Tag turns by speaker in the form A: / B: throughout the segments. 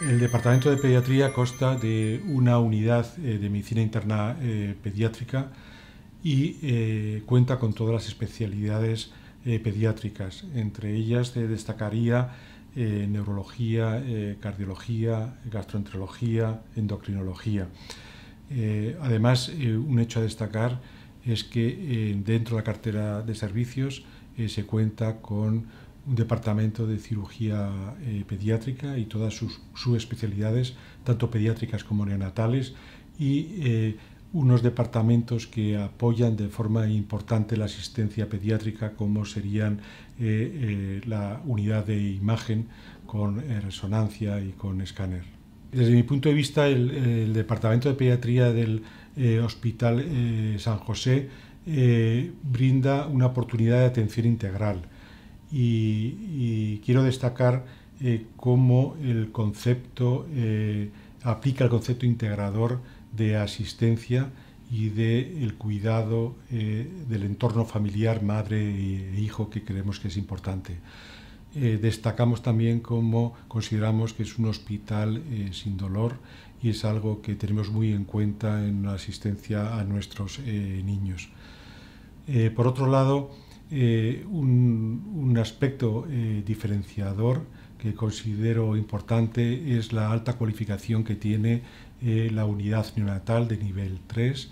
A: El departamento de pediatría consta de una unidad eh, de medicina interna eh, pediátrica y eh, cuenta con todas las especialidades pediátricas. Entre ellas se destacaría neurología, cardiología, gastroenterología, endocrinología. además, un hecho a destacar es que dentro de la cartera de servicios se cuenta con un departamento de cirugía eh, pediátrica y todas sus subespecialidades, tanto pediátricas como neonatales, y eh, unos departamentos que apoyan de forma importante la asistencia pediátrica, como serían eh, la unidad de imagen con resonancia y con escáner. Desde mi punto de vista, el, el Departamento de Pediatría del Hospital San José brinda una oportunidad de atención integral y, quiero destacar eh, cómo el concepto eh, aplica el concepto integrador de asistencia y del cuidado eh, del entorno familiar, madre e, e hijo, que creemos que es importante. destacamos también cómo consideramos que es un hospital sin dolor y es algo que tenemos muy en cuenta en la asistencia a nuestros niños. por otro lado, eh, un, aspecto eh, diferenciador que considero importante es la alta cualificación que tiene eh, la unidad neonatal de nivel 3,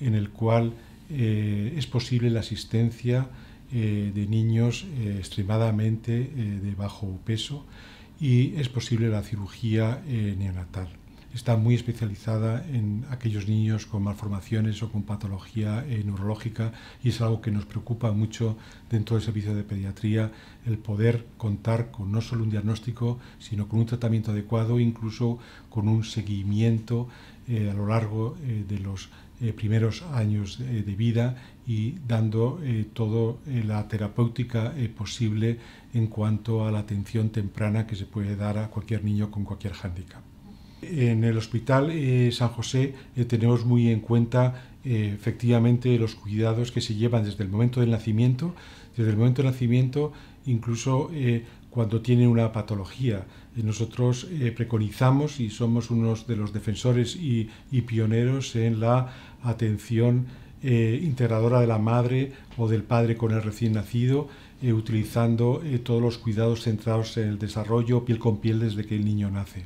A: en el cual es posible la asistencia de niños extremadamente de bajo peso y es posible la cirugía neonatal está muy especializada en aquellos niños con malformaciones o con patología eh, neurológica y es algo que nos preocupa mucho dentro del servicio de pediatría el poder contar con no solo un diagnóstico, sino con un tratamiento adecuado, incluso con un seguimiento eh, a lo largo eh, de los primeros años de, vida y dando toda la terapéutica posible en cuanto a la atención temprana que se puede dar a cualquier niño con cualquier hándicap. En el Hospital eh, San José eh, tenemos muy en cuenta eh, efectivamente los cuidados que se llevan desde el momento del nacimiento, desde el momento del nacimiento incluso cuando tienen una patología. Nosotros preconizamos y somos unos de los defensores y, pioneros en la atención integradora de la madre o del padre con el recién nacido utilizando todos los cuidados centrados en el desarrollo piel con piel desde que el niño nace.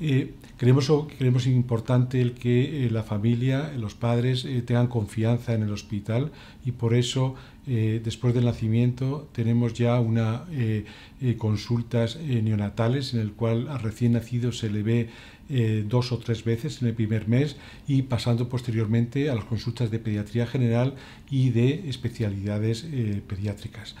A: Eh, creemos, importante que eh, la familia, los padres, eh, tengan confianza en el hospital y por eso después del nacimiento tenemos ya una consultas neonatales en el cual al recién nacido se le ve dos o tres veces en el primer mes y pasando posteriormente a las consultas de pediatría general y de especialidades pediátricas.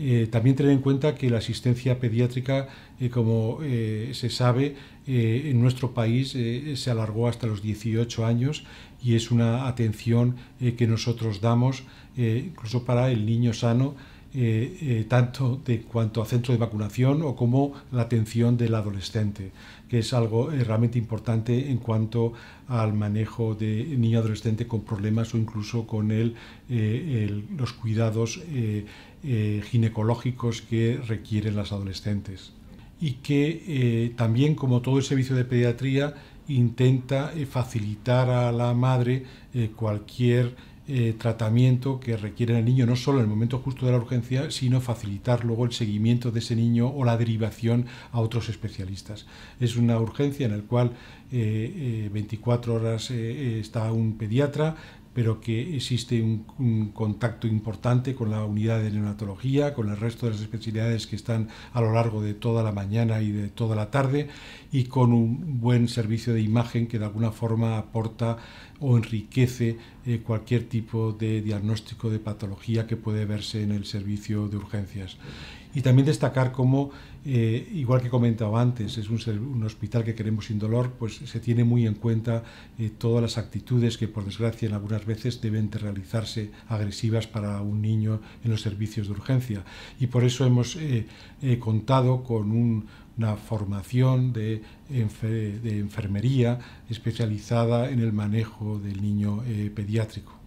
A: Eh, también tener en cuenta que la asistencia pediátrica, eh, como eh, se sabe, en nuestro país se alargó hasta los 18 años y es una atención que nosotros damos incluso para el niño sano eh, eh, tanto de cuanto a centro de vacunación o como la atención del adolescente, que es algo eh, realmente importante en cuanto al manejo de niño adolescente con problemas o incluso con el, los cuidados ginecológicos que requieren las adolescentes. Y que también, como todo el servicio de pediatría, intenta facilitar a la madre cualquier eh, tratamiento que requiere el niño, no solo en el momento justo de la urgencia, sino facilitar luego el seguimiento de ese niño o la derivación a otros especialistas. Es una urgencia en la cual 24 eh, eh, horas está un pediatra, pero que existe un, contacto importante con la unidad de neonatología, con el resto de las especialidades que están a lo largo de toda la mañana y de toda la tarde, y con un buen servicio de imagen que de alguna forma aporta o enriquece eh, cualquier tipo de diagnóstico de patología que puede verse en el servicio de urgencias. Y también destacar cómo, eh, igual que comentaba antes, es un, hospital que queremos sin dolor, pues se tiene muy en cuenta eh, todas las actitudes que, por desgracia, en algunas veces deben realizarse agresivas para un niño en los servicios de urgencia. Y por eso hemos contado con un una formación de, enfermería especializada en el manejo del niño eh, pediátrico.